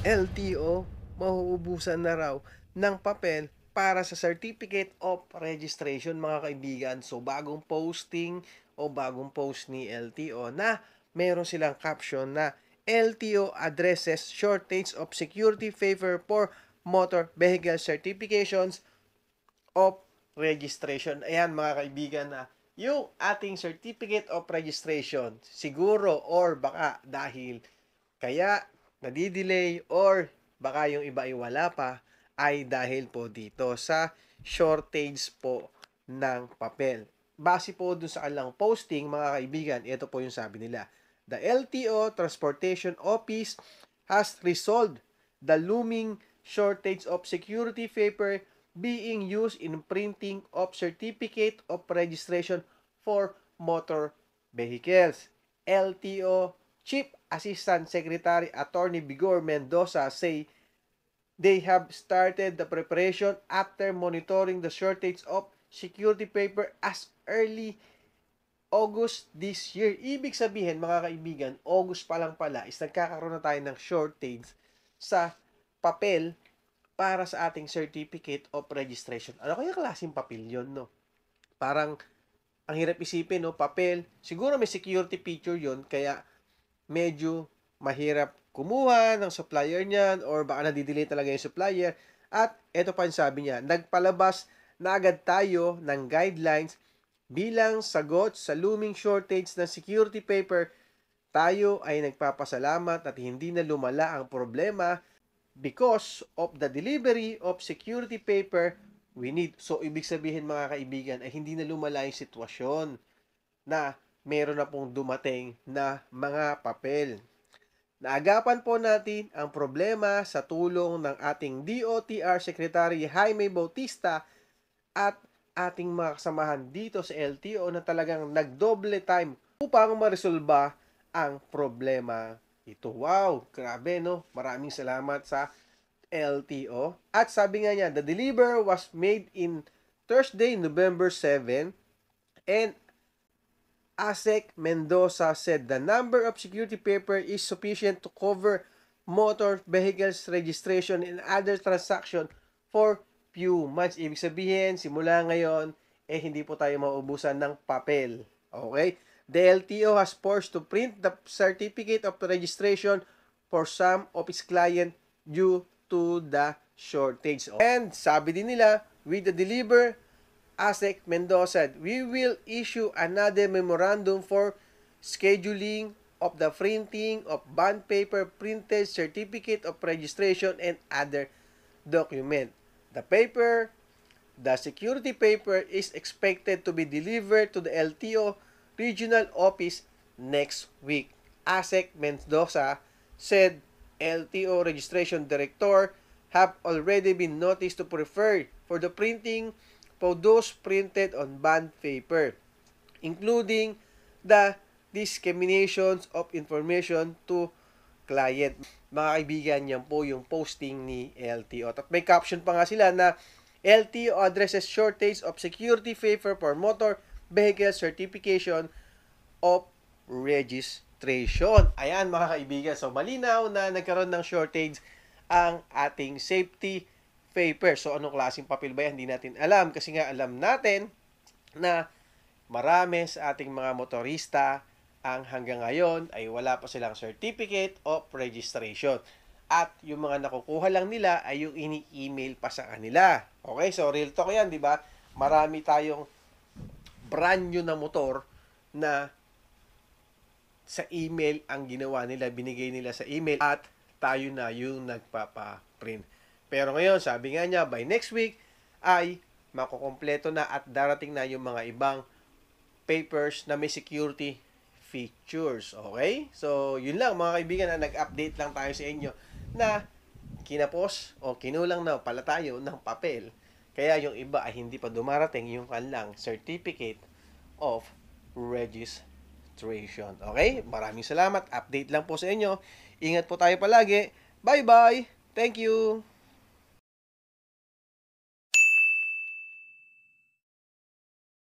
LTO mauubusan na raw ng papel para sa Certificate of Registration mga kaibigan. So bagong posting o bagong post ni LTO na meron silang caption na LTO addresses shortage of security favor for motor vehicle certifications of registration. Ayan mga kaibigan na yung ating certificate of registration siguro or baka dahil kaya nadidelay or baka yung iba ay wala pa ay dahil po dito sa shortage po ng papel. Base po dun sa alang posting mga kaibigan, ito po yung sabi nila. The LTO Transportation Office has resolved the looming shortage of security paper being used in printing of certificate of registration for motor vehicles. LTO Chief Assistant Secretary Attorney Bigor Mendoza say they have started the preparation after monitoring the shortage of security paper as early August this year. Ibig sabihin, mga kaibigan, August pa lang pala is nagkakaroon na tayo ng shortage sa papel para sa ating certificate of registration. Ano kaya klaseng papel yon no? Parang, ang hirap isipin, no? Papel. Siguro may security feature yon kaya medyo mahirap kumuha ng supplier niyan or baka nadidelay talaga yung supplier. At ito pa yung sabi niya, nagpalabas na agad tayo ng guidelines bilang sagot sa looming shortage ng security paper. Tayo ay nagpapasalamat at hindi na lumala ang problema because of the delivery of security paper we need. So, ibig sabihin mga kaibigan, ay hindi na lumala yung sitwasyon na meron na pong dumating na mga papel. Naagapan po natin ang problema sa tulong ng ating DOTR Secretary Jaime Bautista at ating mga kasamahan dito sa LTO na talagang nagdoble time upang maresolba ang problema ito. Wow, grabe no. Maraming salamat sa LTO. At sabi nga niya, the deliver was made in Thursday, November 7 and ASEC Mendoza said the number of security paper is sufficient to cover motor vehicles registration and other transaction for few months. Ibig sabihin, simula ngayon, eh hindi po tayo maubusan ng papel. Okay? The LTO has forced to print the certificate of registration for some of its client due to the shortage. And sabi din nila, with the deliver ASEC Mendoza, we will issue another memorandum for scheduling of the printing of bond paper printed certificate of registration and other document. The paper, the security paper is expected to be delivered to the LTO regional office next week. ASEC Mendoza said LTO registration director have already been noticed to prefer for the printing produce printed on bond paper, including the discriminations of information to client. Mga kaibigan, yan po yung posting ni LTO. At may caption pa nga sila na LTO addresses shortage of security paper for motor vehicle certification of registration. Ayan mga kaibigan, so malinaw na nagkaroon ng shortage ang ating safety paper. So anong klaseng papel ba yan? Hindi natin alam kasi nga alam natin na marami sa ating mga motorista ang hanggang ngayon ay wala pa silang certificate of registration. At yung mga nakukuha lang nila ay yung ini-email pa sa kanila. Okay, so real talk yan, di ba? Marami tayong brand new na motor na sa email ang ginawa nila, binigay nila sa email at tayo na yung nagpapa-print. Pero ngayon, sabi nga niya, by next week ay makukompleto na at darating na yung mga ibang papers na may security features. Okay? So, yun lang mga kaibigan na nag-update lang tayo sa inyo na kinapos o kinulang na pala tayo ng papel. Kaya yung iba ay hindi pa dumarating yung kanilang certificate of registration. Okay? Maraming salamat. Update lang po sa inyo. Ingat po tayo palagi. Bye-bye. Thank you.